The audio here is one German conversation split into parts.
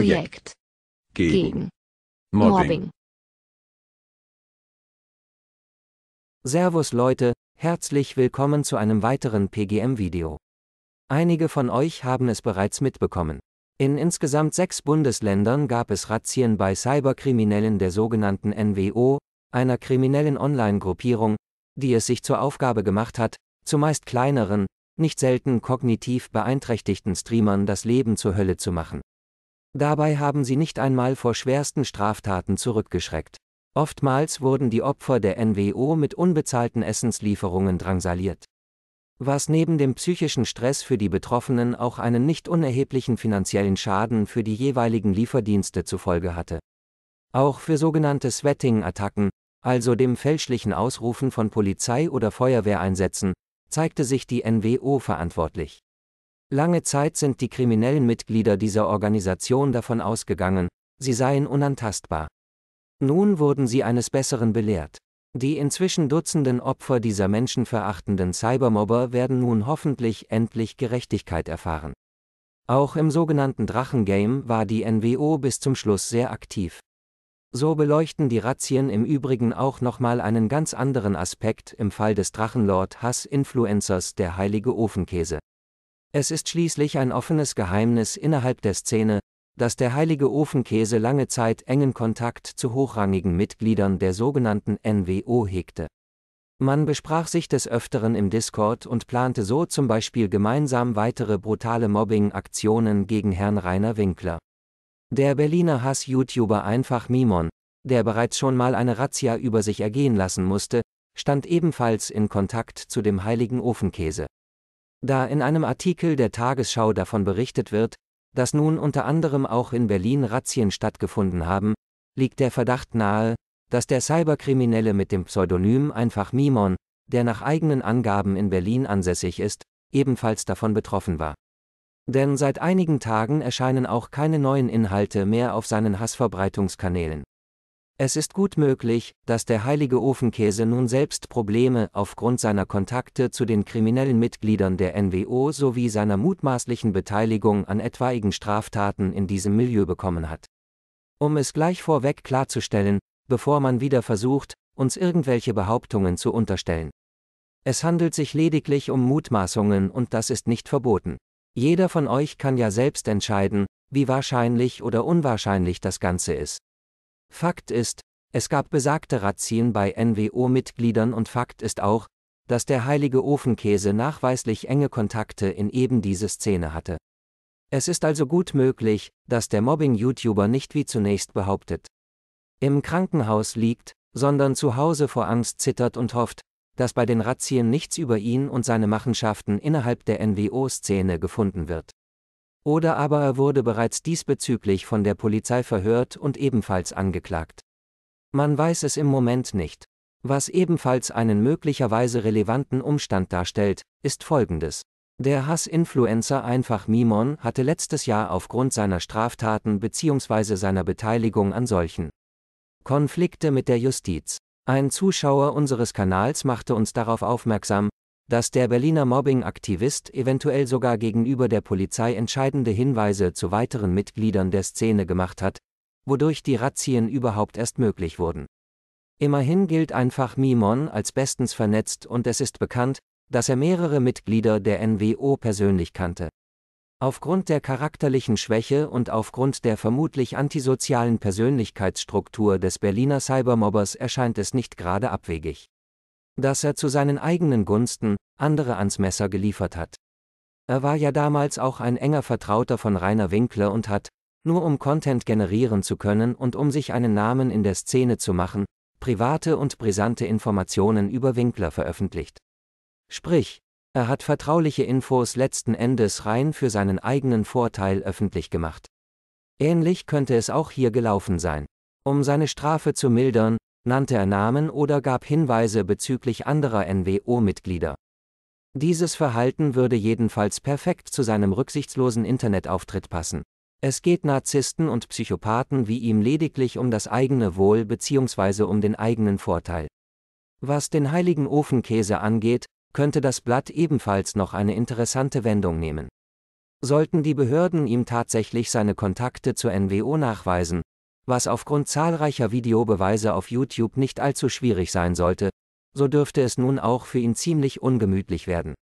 Projekt. Gegen. Mobbing. Servus Leute, herzlich willkommen zu einem weiteren PGM-Video. Einige von euch haben es bereits mitbekommen. In insgesamt sechs Bundesländern gab es Razzien bei Cyberkriminellen der sogenannten NWO, einer kriminellen Online-Gruppierung, die es sich zur Aufgabe gemacht hat, zumeist kleineren, nicht selten kognitiv beeinträchtigten Streamern das Leben zur Hölle zu machen. Dabei haben sie nicht einmal vor schwersten Straftaten zurückgeschreckt. Oftmals wurden die Opfer der NWO mit unbezahlten Essenslieferungen drangsaliert. Was neben dem psychischen Stress für die Betroffenen auch einen nicht unerheblichen finanziellen Schaden für die jeweiligen Lieferdienste zur Folge hatte. Auch für sogenannte Sweating-Attacken, also dem fälschlichen Ausrufen von Polizei- oder Feuerwehreinsätzen, zeigte sich die NWO verantwortlich. Lange Zeit sind die kriminellen Mitglieder dieser Organisation davon ausgegangen, sie seien unantastbar. Nun wurden sie eines Besseren belehrt. Die inzwischen Dutzenden Opfer dieser menschenverachtenden Cybermobber werden nun hoffentlich endlich Gerechtigkeit erfahren. Auch im sogenannten Drachengame war die NWO bis zum Schluss sehr aktiv. So beleuchten die Razzien im Übrigen auch nochmal einen ganz anderen Aspekt im Fall des Drachenlord Hass-Influencers der heilige Ofenkäse. Es ist schließlich ein offenes Geheimnis innerhalb der Szene, dass der heilige Ofenkäse lange Zeit engen Kontakt zu hochrangigen Mitgliedern der sogenannten NWO hegte. Man besprach sich des Öfteren im Discord und plante so zum Beispiel gemeinsam weitere brutale Mobbing-Aktionen gegen Herrn Rainer Winkler. Der Berliner Hass-YouTuber einfach Mimon, der bereits schon mal eine Razzia über sich ergehen lassen musste, stand ebenfalls in Kontakt zu dem heiligen Ofenkäse. Da in einem Artikel der Tagesschau davon berichtet wird, dass nun unter anderem auch in Berlin Razzien stattgefunden haben, liegt der Verdacht nahe, dass der Cyberkriminelle mit dem Pseudonym einfach Mimon, der nach eigenen Angaben in Berlin ansässig ist, ebenfalls davon betroffen war. Denn seit einigen Tagen erscheinen auch keine neuen Inhalte mehr auf seinen Hassverbreitungskanälen. Es ist gut möglich, dass der heilige Ofenkäse nun selbst Probleme aufgrund seiner Kontakte zu den kriminellen Mitgliedern der NWO sowie seiner mutmaßlichen Beteiligung an etwaigen Straftaten in diesem Milieu bekommen hat. Um es gleich vorweg klarzustellen, bevor man wieder versucht, uns irgendwelche Behauptungen zu unterstellen. Es handelt sich lediglich um Mutmaßungen und das ist nicht verboten. Jeder von euch kann ja selbst entscheiden, wie wahrscheinlich oder unwahrscheinlich das Ganze ist. Fakt ist, es gab besagte Razzien bei NWO-Mitgliedern und Fakt ist auch, dass der heilige Ofenkäse nachweislich enge Kontakte in eben diese Szene hatte. Es ist also gut möglich, dass der Mobbing-YouTuber nicht wie zunächst behauptet im Krankenhaus liegt, sondern zu Hause vor Angst zittert und hofft, dass bei den Razzien nichts über ihn und seine Machenschaften innerhalb der NWO-Szene gefunden wird. Oder aber er wurde bereits diesbezüglich von der Polizei verhört und ebenfalls angeklagt. Man weiß es im Moment nicht. Was ebenfalls einen möglicherweise relevanten Umstand darstellt, ist folgendes. Der Hass-Influencer Einfach Mimon hatte letztes Jahr aufgrund seiner Straftaten bzw. seiner Beteiligung an solchen Konflikte mit der Justiz. Ein Zuschauer unseres Kanals machte uns darauf aufmerksam, dass der Berliner Mobbing-Aktivist eventuell sogar gegenüber der Polizei entscheidende Hinweise zu weiteren Mitgliedern der Szene gemacht hat, wodurch die Razzien überhaupt erst möglich wurden. Immerhin gilt einfach Mimon als bestens vernetzt und es ist bekannt, dass er mehrere Mitglieder der NWO persönlich kannte. Aufgrund der charakterlichen Schwäche und aufgrund der vermutlich antisozialen Persönlichkeitsstruktur des Berliner Cybermobbers erscheint es nicht gerade abwegig dass er zu seinen eigenen Gunsten andere ans Messer geliefert hat. Er war ja damals auch ein enger Vertrauter von Rainer Winkler und hat, nur um Content generieren zu können und um sich einen Namen in der Szene zu machen, private und brisante Informationen über Winkler veröffentlicht. Sprich, er hat vertrauliche Infos letzten Endes rein für seinen eigenen Vorteil öffentlich gemacht. Ähnlich könnte es auch hier gelaufen sein. Um seine Strafe zu mildern, nannte er Namen oder gab Hinweise bezüglich anderer NWO-Mitglieder. Dieses Verhalten würde jedenfalls perfekt zu seinem rücksichtslosen Internetauftritt passen. Es geht Narzissten und Psychopathen wie ihm lediglich um das eigene Wohl bzw. um den eigenen Vorteil. Was den heiligen Ofenkäse angeht, könnte das Blatt ebenfalls noch eine interessante Wendung nehmen. Sollten die Behörden ihm tatsächlich seine Kontakte zur NWO nachweisen, was aufgrund zahlreicher Videobeweise auf YouTube nicht allzu schwierig sein sollte, so dürfte es nun auch für ihn ziemlich ungemütlich werden.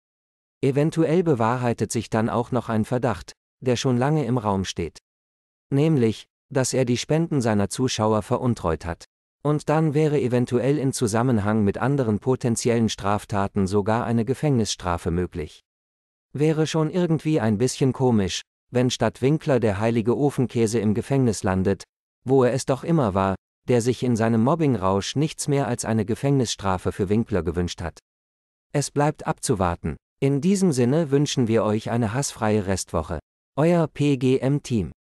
Eventuell bewahrheitet sich dann auch noch ein Verdacht, der schon lange im Raum steht. Nämlich, dass er die Spenden seiner Zuschauer veruntreut hat. Und dann wäre eventuell in Zusammenhang mit anderen potenziellen Straftaten sogar eine Gefängnisstrafe möglich. Wäre schon irgendwie ein bisschen komisch, wenn statt Winkler der heilige Ofenkäse im Gefängnis landet, wo er es doch immer war, der sich in seinem Mobbingrausch nichts mehr als eine Gefängnisstrafe für Winkler gewünscht hat. Es bleibt abzuwarten. In diesem Sinne wünschen wir euch eine hassfreie Restwoche. Euer PGM-Team.